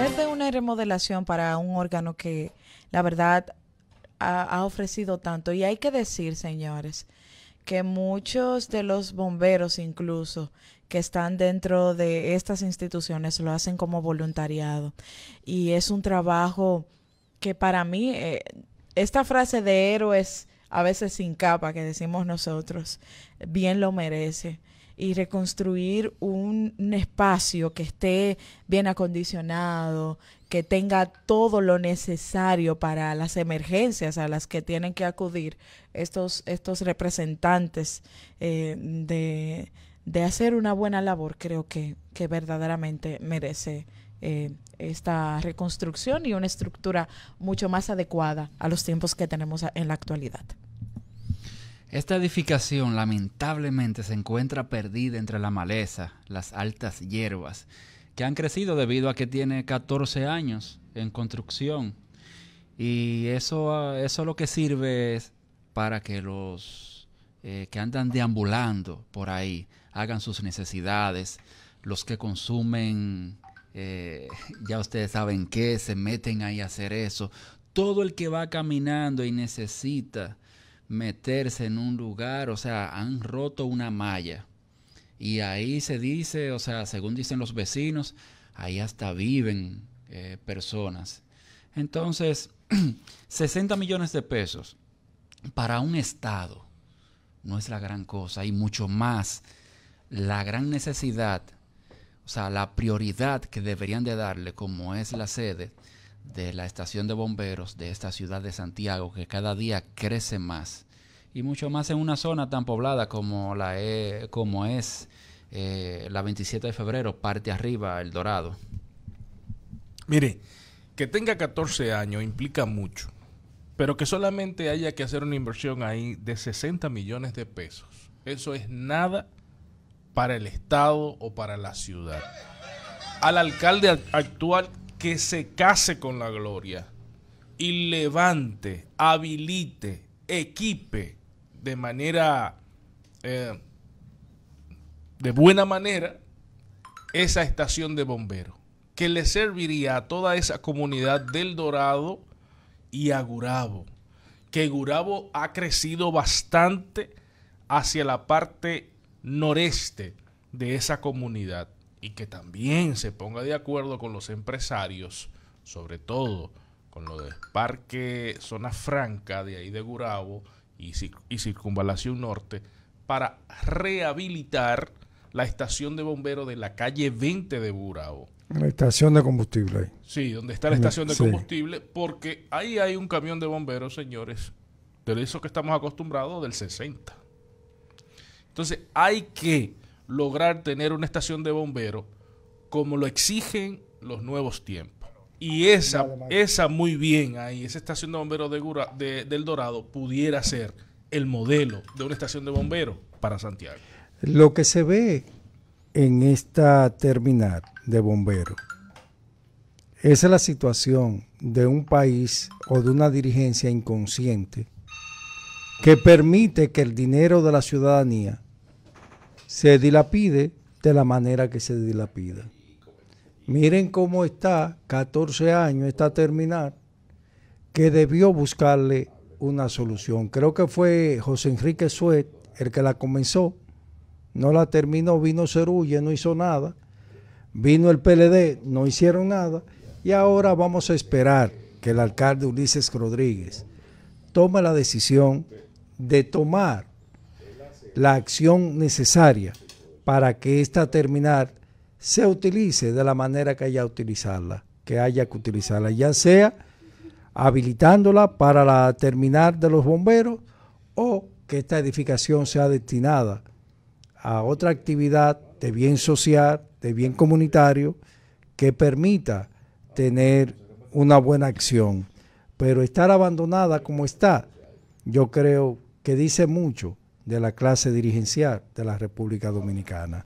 hablar de una remodelación para un órgano que la verdad ha, ofrecido tanto. Y hay que decir, señores, que muchos de los bomberos incluso que están dentro de estas instituciones lo hacen como voluntariado. Y es un trabajo que para mí, eh, esta frase de héroes a veces sin capa que decimos nosotros, bien lo merece y reconstruir un, espacio que esté bien acondicionado, que tenga todo lo necesario para las emergencias a las que tienen que acudir estos, estos representantes eh, de, hacer una buena labor, creo que, verdaderamente merece eh, esta reconstrucción y una estructura mucho más adecuada a los tiempos que tenemos en la actualidad. Esta edificación lamentablemente se encuentra perdida entre la maleza, las altas hierbas, que han crecido debido a que tiene 14 años en construcción. Y eso, ah, eso lo que sirve es para que los eh, que andan deambulando por ahí hagan sus necesidades, los que consumen, eh, ya ustedes saben qué, se meten ahí a hacer eso. Todo el que va caminando y necesita meterse en un lugar, o sea, han roto una malla. Y ahí se dice, o sea, según dicen los vecinos, ahí hasta viven eh, personas. Entonces, 60 millones de pesos para un Estado no es la gran cosa y mucho más la gran necesidad, o sea, la prioridad que deberían de darle como es la sede de la estación de bomberos de esta ciudad de Santiago que cada día crece más y mucho más en una zona tan poblada como, la e, como es eh, la 27 de febrero, parte arriba, El Dorado. Mire, que tenga 14 años implica mucho, pero que solamente haya que hacer una inversión ahí de 60 millones de pesos, eso es nada para el Estado o para la ciudad. Al alcalde actual que se case con la gloria y levante, habilite, equipe de manera, eh, de buena manera, esa estación de bomberos, que le serviría a toda esa comunidad del Dorado y a Gurabo, que Gurabo ha crecido bastante hacia la parte noreste de esa comunidad y que también se ponga de acuerdo con los empresarios, sobre todo con lo de Parque Zona Franca, de ahí de Gurabo y, Circunvalación Norte, para rehabilitar la estación de bomberos de la calle 20 de Gurabo. La estación de combustible ahí. Sí, donde está la estación de combustible, porque ahí hay un camión de bomberos, señores, de eso que estamos acostumbrados del 60. Entonces hay que lograr tener una estación de bomberos como lo exigen los nuevos tiempos. Y esa, esa muy bien ahí, esa estación de bomberos del Dorado pudiera ser el modelo de una estación de bomberos para Santiago. Lo que se ve en esta terminal de bomberos, es la situación de un país o de una dirigencia inconsciente que permite que el dinero de la ciudadanía se dilapide de la manera que se dilapida. Miren cómo está, 14 años está terminar, que debió buscarle una solución. Creo que fue José Enrique Suet el que la comenzó, no la terminó, vino Cerulle, no hizo nada, vino el PLD, no hicieron nada, y ahora vamos a esperar que el alcalde Ulises Rodríguez tome la decisión de tomar la acción necesaria para que esta terminal se utilice de la manera que haya utilizarla, que haya que utilizarla, ya sea habilitándola para la terminal de los bomberos o que esta edificación sea destinada a otra actividad de bien social, de bien comunitario, que permita tener una buena acción. Pero estar abandonada como está, yo creo que dice mucho de la clase dirigencial de la República Dominicana.